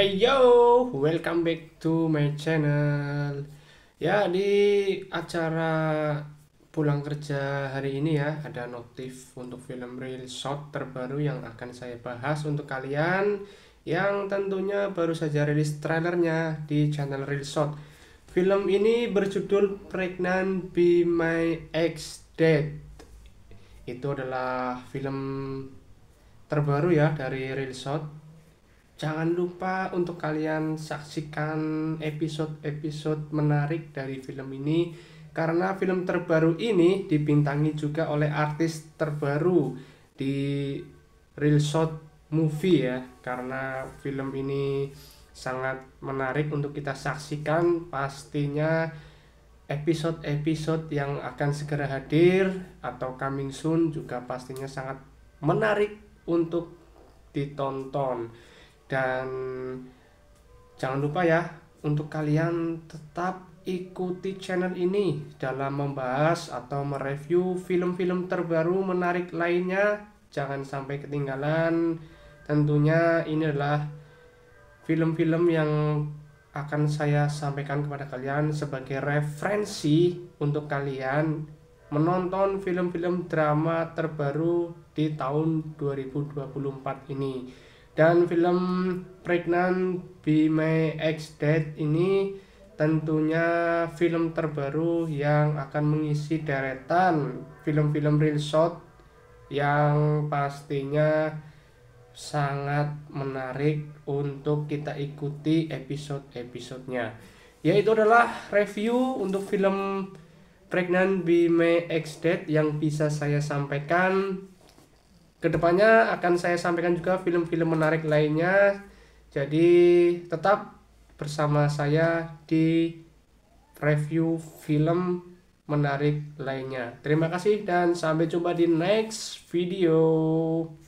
Hey yo, welcome back to my channel. Ya, di acara pulang kerja hari ini ya, ada notif untuk film real shot terbaru yang akan saya bahas untuk kalian yang tentunya baru saja rilis trailernya di channel real shot. Film ini berjudul Pregnant Be My Ex Dead. Itu adalah film terbaru ya dari real shot. Jangan lupa untuk kalian saksikan episode-episode menarik dari film ini karena film terbaru ini dipintangi juga oleh artis terbaru di Real Shot Movie ya karena film ini sangat menarik untuk kita saksikan pastinya episode-episode yang akan segera hadir atau coming soon juga pastinya sangat menarik untuk ditonton dan jangan lupa ya untuk kalian tetap ikuti channel ini dalam membahas atau mereview film-film terbaru menarik lainnya jangan sampai ketinggalan tentunya ini adalah film-film yang akan saya sampaikan kepada kalian sebagai referensi untuk kalian menonton film-film drama terbaru di tahun 2024 ini dan film Pregnant Be My Ex Dead ini tentunya film terbaru yang akan mengisi deretan film-film real shot yang pastinya sangat menarik untuk kita ikuti episode-episodenya yaitu adalah review untuk film Pregnant Be My Ex Dead yang bisa saya sampaikan Kedepannya akan saya sampaikan juga film-film menarik lainnya. Jadi tetap bersama saya di review film menarik lainnya. Terima kasih dan sampai jumpa di next video.